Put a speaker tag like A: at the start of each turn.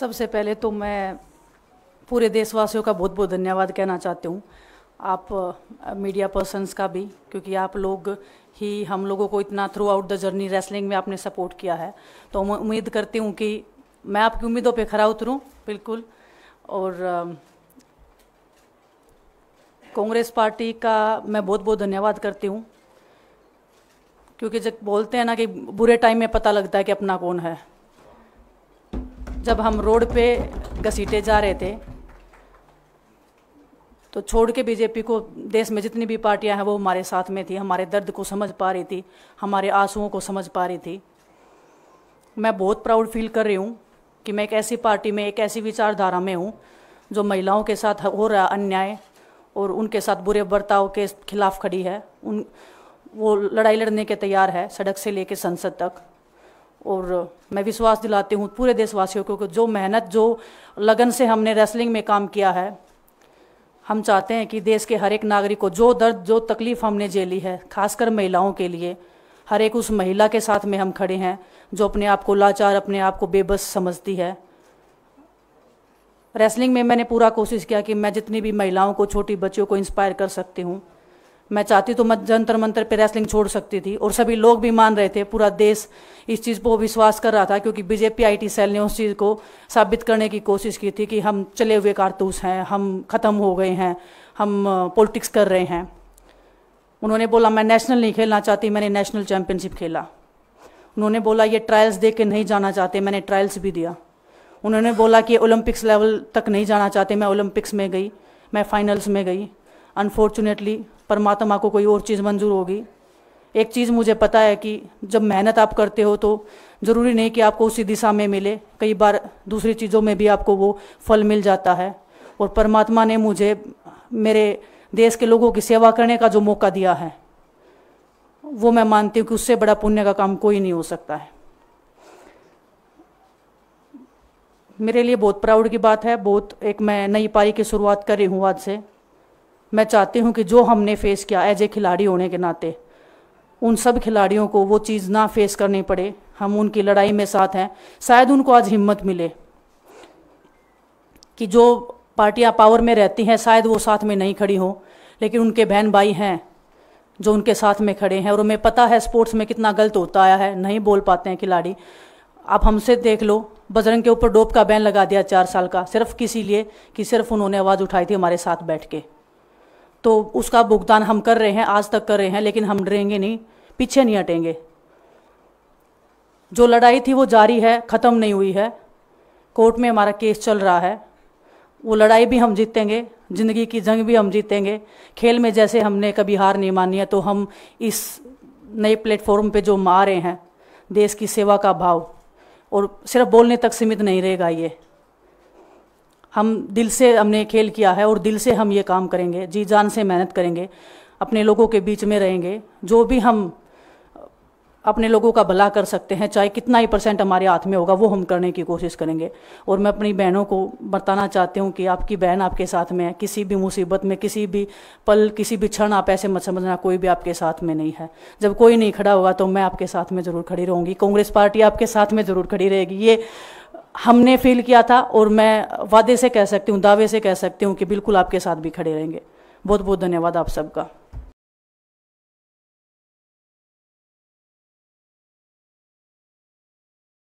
A: सबसे पहले तो मैं पूरे देशवासियों का बहुत बहुत धन्यवाद कहना चाहती हूँ आप मीडिया पर्सनस का भी क्योंकि आप लोग ही हम लोगों को इतना throughout the journey wrestling में आपने सपोर्ट किया है तो मैं उम्मीद करती हूँ कि मैं आपकी उम्मीदों पे खरा उतरूँ बिल्कुल और कांग्रेस पार्टी का मैं बहुत बहुत धन्यवाद करती हूँ क्योंकि जब बोलते हैं ना कि बुरे टाइम में पता लगता है कि अपना कौन है जब हम रोड पे घसीटे जा रहे थे तो छोड़ के बीजेपी को देश में जितनी भी पार्टियां हैं वो हमारे साथ में थी हमारे दर्द को समझ पा रही थी हमारे आंसुओं को समझ पा रही थी मैं बहुत प्राउड फील कर रही हूँ कि मैं एक ऐसी पार्टी में एक ऐसी विचारधारा में हूँ जो महिलाओं के साथ हो रहा अन्याय और उनके साथ बुरे बर्ताव के खिलाफ खड़ी है उन वो लड़ाई लड़ने के तैयार है सड़क से लेकर संसद तक और मैं विश्वास दिलाती हूँ पूरे देशवासियों को जो मेहनत जो लगन से हमने रेसलिंग में काम किया है हम चाहते हैं कि देश के हर एक नागरिक को जो दर्द जो तकलीफ़ हमने झेली है खासकर महिलाओं के लिए हर एक उस महिला के साथ में हम खड़े हैं जो अपने आप को लाचार अपने आप को बेबस समझती है रेसलिंग में मैंने पूरा कोशिश किया कि मैं जितनी भी महिलाओं को छोटी बच्चियों को इंस्पायर कर सकती हूँ मैं चाहती तो मैं जंतर मंत्र पे रेसलिंग छोड़ सकती थी और सभी लोग भी मान रहे थे पूरा देश इस चीज़ पर विश्वास कर रहा था क्योंकि बीजेपी आईटी सेल ने उस चीज़ को साबित करने की कोशिश की थी कि हम चले हुए कारतूस हैं हम ख़त्म हो गए हैं हम पॉलिटिक्स कर रहे हैं उन्होंने बोला मैं नेशनल नहीं खेलना चाहती मैंने नेशनल चैम्पियनशिप खेला उन्होंने बोला ये ट्रायल्स दे के नहीं जाना चाहते मैंने ट्रायल्स भी दिया उन्होंने बोला कि ओलंपिक्स लेवल तक नहीं जाना चाहते मैं ओलंपिक्स में गई मैं फाइनल्स में गई अनफॉर्चुनेटली परमात्मा को कोई और चीज़ मंजूर होगी एक चीज़ मुझे पता है कि जब मेहनत आप करते हो तो ज़रूरी नहीं कि आपको उसी दिशा में मिले कई बार दूसरी चीज़ों में भी आपको वो फल मिल जाता है और परमात्मा ने मुझे मेरे देश के लोगों की सेवा करने का जो मौका दिया है वो मैं मानती हूँ कि उससे बड़ा पुण्य का काम कोई नहीं हो सकता है मेरे लिए बहुत प्राउड की बात है बहुत एक मैं नई पारी की शुरुआत कर रही हूँ आज से मैं चाहती हूँ कि जो हमने फेस किया एज ए खिलाड़ी होने के नाते उन सब खिलाड़ियों को वो चीज़ ना फेस करनी पड़े हम उनकी लड़ाई में साथ हैं शायद उनको आज हिम्मत मिले कि जो पार्टियां पावर में रहती हैं शायद वो साथ में नहीं खड़ी हों लेकिन उनके बहन भाई हैं जो उनके साथ में खड़े हैं और हमें पता है स्पोर्ट्स में कितना गलत होता आया है नहीं बोल पाते हैं खिलाड़ी आप हमसे देख लो बजरंग के ऊपर डोप का बैन लगा दिया चार साल का सिर्फ किसी लिए कि सिर्फ उन्होंने आवाज़ उठाई थी हमारे साथ बैठ के तो उसका भुगतान हम कर रहे हैं आज तक कर रहे हैं लेकिन हम डरेंगे नहीं पीछे नहीं हटेंगे जो लड़ाई थी वो जारी है ख़त्म नहीं हुई है कोर्ट में हमारा केस चल रहा है वो लड़ाई भी हम जीतेंगे ज़िंदगी की जंग भी हम जीतेंगे खेल में जैसे हमने कभी हार नहीं मानी है तो हम इस नए प्लेटफॉर्म पे जो मारे हैं देश की सेवा का भाव और सिर्फ बोलने तक सीमित नहीं रहेगा ये हम दिल से हमने खेल किया है और दिल से हम ये काम करेंगे जी जान से मेहनत करेंगे अपने लोगों के बीच में रहेंगे जो भी हम अपने लोगों का भला कर सकते हैं चाहे कितना ही परसेंट हमारे हाथ में होगा वो हम करने की कोशिश करेंगे और मैं अपनी बहनों को बताना चाहती हूँ कि आपकी बहन आपके साथ में है किसी भी मुसीबत में किसी भी पल किसी भी क्षण आप ऐसे मत समझना कोई भी आपके साथ में नहीं है जब कोई नहीं खड़ा होगा तो मैं आपके साथ में ज़रूर खड़ी रहूँगी कांग्रेस पार्टी आपके साथ में ज़रूर खड़ी रहेगी ये हमने फील किया था और मैं वादे से कह सकती हूँ दावे से कह सकती हूँ कि बिल्कुल आपके साथ भी खड़े रहेंगे बहुत बहुत धन्यवाद आप सबका